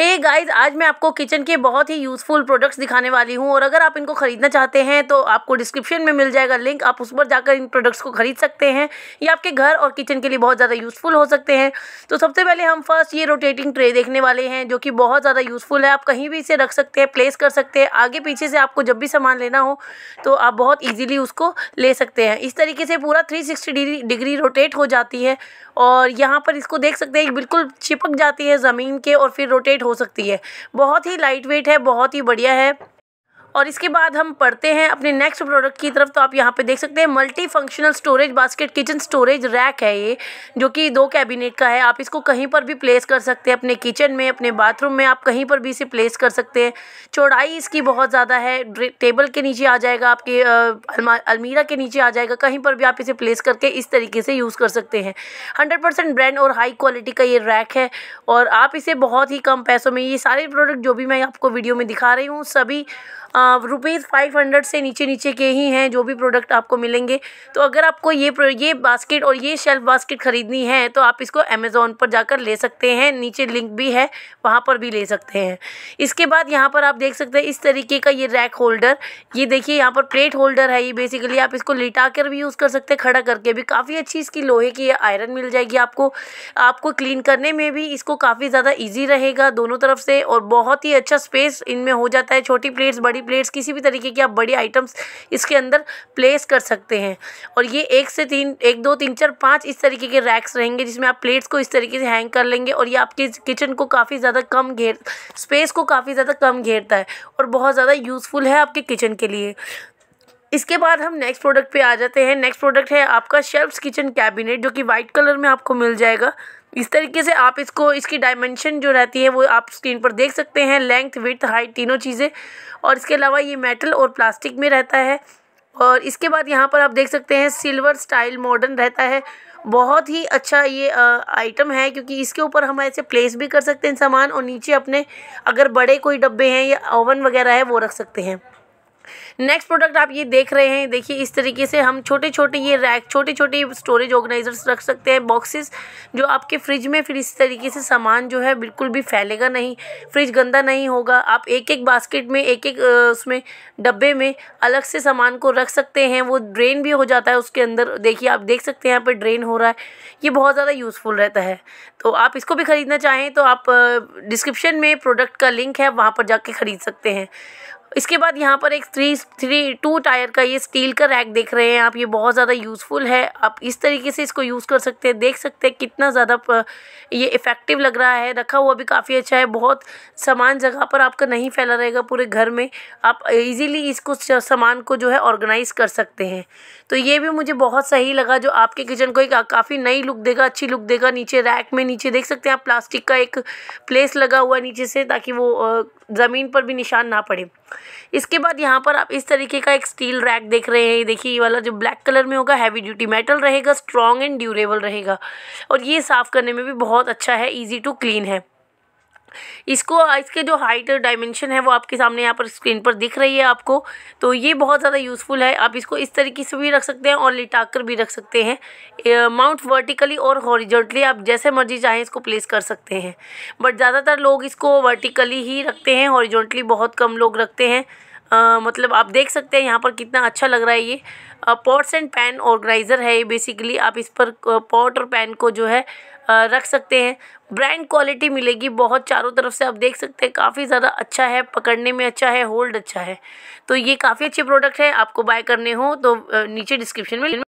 हे hey guys आज मैं आपको किचन के बहुत ही यूज़फुल प्रोडक्ट्स दिखाने वाली हूँ और अगर आप इनको ख़रीदना चाहते हैं तो आपको डिस्क्रिप्शन में मिल जाएगा लिंक आप उस पर जाकर इन प्रोडक्ट्स को ख़रीद सकते हैं ये आपके घर और किचन के लिए बहुत ज़्यादा यूज़फुल हो सकते हैं तो सबसे पहले हम फर्स्ट ये रोटेटिंग ट्रे देखने वाले हैं जो कि बहुत ज़्यादा यूज़फुल है आप कहीं भी इसे रख सकते हैं प्लेस कर सकते हैं आगे पीछे से आपको जब भी सामान लेना हो तो आप बहुत ईजिली उसको ले सकते हैं इस तरीके से पूरा थ्री डिग्री डिग्री रोटेट हो जाती है और यहाँ पर इसको देख सकते हैं बिल्कुल चिपक जाती है ज़मीन के और फिर रोटेट हो सकती है बहुत ही लाइट वेट है बहुत ही बढ़िया है और इसके बाद हम पढ़ते हैं अपने नेक्स्ट प्रोडक्ट की तरफ तो आप यहाँ पे देख सकते हैं multifunctional storage basket kitchen storage rack है ये जो कि दो कैबिनेट का है आप इसको कहीं पर भी प्लेस कर सकते हैं अपने किचन में अपने बाथरूम में आप कहीं पर भी इसे प्लेस कर सकते हैं चौड़ाई इसकी बहुत ज़्यादा है टेबल के नीचे आ जाएगा आपके अलमीरा के नीचे आ जाएगा कहीं पर भी आप इसे प्लेस करके इस तरीके से यूज़ कर सकते हैं हंड्रेड परसेंट ब्रांड और हाई क्वालिटी का ये रैक है और आप इसे बहुत ही कम पैसों में ये सारे प्रोडक्ट जो भी मैं आपको वीडियो में दिखा रही हूँ सभी रुपीज़ फाइव हंड्रेड से नीचे नीचे के ही हैं जो भी प्रोडक्ट आपको मिलेंगे तो अगर आपको ये ये बास्केट और ये शेल्फ बास्केट ख़रीदनी है तो आप इसको अमेज़ोन पर जाकर ले सकते हैं नीचे लिंक भी है वहाँ पर भी ले सकते हैं इसके बाद यहाँ पर आप देख सकते हैं इस तरीके का ये रैक होल्डर ये देखिए यहाँ पर प्लेट होल्डर है ये बेसिकली आप इसको लिटा कर भी यूज़ कर सकते हैं खड़ा करके भी काफ़ी अच्छी इसकी लोहे की आयरन मिल जाएगी आपको आपको क्लीन करने में भी इसको काफ़ी ज़्यादा ईजी रहेगा दोनों तरफ से और बहुत ही अच्छा स्पेस इनमें हो जाता है छोटी प्लेट्स बड़ी थाली प्लेट्स किसी भी तरीके की आप बड़ी आइटम्स इसके अंदर प्लेस कर सकते हैं और ये एक से तीन एक दो तीन चार पाँच इस तरीके के रैक्स रहेंगे जिसमें आप प्लेट्स को इस तरीके से हैंग कर लेंगे और ये आपके किचन को काफ़ी ज़्यादा कम घेर स्पेस को काफ़ी ज़्यादा कम घेरता है और बहुत ज़्यादा यूज़फुल है आपके किचन के लिए इसके बाद हम नेक्स्ट प्रोडक्ट पे आ जाते हैं नेक्स्ट प्रोडक्ट है आपका शेल्फ्स किचन कैबिनेट जो कि वाइट कलर में आपको मिल जाएगा इस तरीके से आप इसको इसकी डायमेंशन जो रहती है वो आप स्क्रीन पर देख सकते हैं लेंथ विथ हाइट तीनों चीज़ें और इसके अलावा ये मेटल और प्लास्टिक में रहता है और इसके बाद यहाँ पर आप देख सकते हैं सिल्वर स्टाइल मॉडर्न रहता है बहुत ही अच्छा ये आइटम है क्योंकि इसके ऊपर हम ऐसे प्लेस भी कर सकते हैं सामान और नीचे अपने अगर बड़े कोई डब्बे हैं या ओवन वगैरह है वो रख सकते हैं नेक्स्ट प्रोडक्ट आप ये देख रहे हैं देखिए इस तरीके से हम छोटे छोटे ये रैक छोटे छोटे स्टोरेज ऑर्गेनाइजर्स रख सकते हैं बॉक्सेस जो आपके फ्रिज में फिर इस तरीके से सामान जो है बिल्कुल भी फैलेगा नहीं फ्रिज गंदा नहीं होगा आप एक एक बास्केट में एक एक उसमें डब्बे में अलग से सामान को रख सकते हैं वो ड्रेन भी हो जाता है उसके अंदर देखिए आप देख सकते हैं यहाँ पर ड्रेन हो रहा है ये बहुत ज़्यादा यूज़फुल रहता है तो आप इसको भी ख़रीदना चाहें तो आप डिस्क्रिप्शन में प्रोडक्ट का लिंक है वहाँ पर जाके ख़रीद सकते हैं इसके बाद यहाँ पर एक थ्री थ्री टू टायर का ये स्टील का रैक देख रहे हैं आप ये बहुत ज़्यादा यूज़फुल है आप इस तरीके से इसको यूज़ कर सकते हैं देख सकते हैं कितना ज़्यादा ये इफ़ेक्टिव लग रहा है रखा हुआ भी काफ़ी अच्छा है बहुत सामान जगह पर आपका नहीं फैला रहेगा पूरे घर में आप इजीली इसको सामान को जो है ऑर्गेनाइज़ कर सकते हैं तो ये भी मुझे बहुत सही लगा जो आपके किचन को एक काफ़ी नई लुक देगा अच्छी लुक देगा नीचे रैक में नीचे देख सकते हैं आप प्लास्टिक का एक प्लेस लगा हुआ नीचे से ताकि वो ज़मीन पर भी निशान ना पड़े इसके बाद यहाँ पर आप इस तरीके का एक स्टील रैक देख रहे हैं देखिए ये वाला जो ब्लैक कलर में होगा हैवी ड्यूटी मेटल रहेगा स्ट्रॉन्ग एंड ड्यूरेबल रहेगा और ये साफ़ करने में भी बहुत अच्छा है ईजी टू क्लीन है इसको इसके जो हाइट डायमेंशन है वो आपके सामने यहाँ पर स्क्रीन पर दिख रही है आपको तो ये बहुत ज़्यादा यूज़फुल है आप इसको इस तरीके से भी रख सकते हैं और लिटा कर भी रख सकते हैं माउंट वर्टिकली और हॉरिजॉन्टली आप जैसे मर्जी चाहें इसको प्लेस कर सकते हैं बट ज़्यादातर लोग इसको वर्टिकली ही रखते हैं हॉरिजॉन्टली बहुत कम लोग रखते हैं मतलब आप देख सकते हैं यहाँ पर कितना अच्छा लग रहा है ये पॉट्स एंड पैन ऑर्गेनाइज़र है ये बेसिकली आप इस पर पॉट और पैन को जो है रख सकते हैं ब्रांड क्वालिटी मिलेगी बहुत चारों तरफ से आप देख सकते हैं काफ़ी ज़्यादा अच्छा है पकड़ने में अच्छा है होल्ड अच्छा है तो ये काफ़ी अच्छे प्रोडक्ट है आपको बाय करने हो तो नीचे डिस्क्रिप्शन में